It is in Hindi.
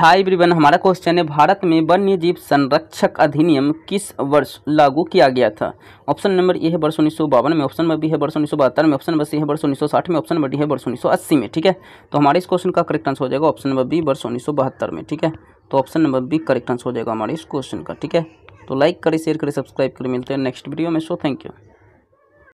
हाई ब्रिवन हमारा क्वेश्चन है भारत में वन्य जीव संरक्षक अधिनियम किस वर्ष लागू किया गया था ऑप्शन नंबर ए है वर्ष उन्नीस में ऑप्शन नंबर बी है वर्ष उन्नीस में ऑप्शन नंबर सी है वर्ष उन्नीस में ऑप्शन नंबर डी है वर्ष उन्नीस में ठीक है तो हमारे इस क्वेश्चन का करेक्ट आंसर हो जाएगा ऑप्शन नंबर बी वर्ष उन्नीस में ठीक है तो option number B correct answer हो जाएगा हमारे इस क्वेश्चन का ठीक है तो लाइक करें शेयर करें सब्सक्राइब करें मिलते हैं नेक्स्ट वीडियो में सो थैंक यू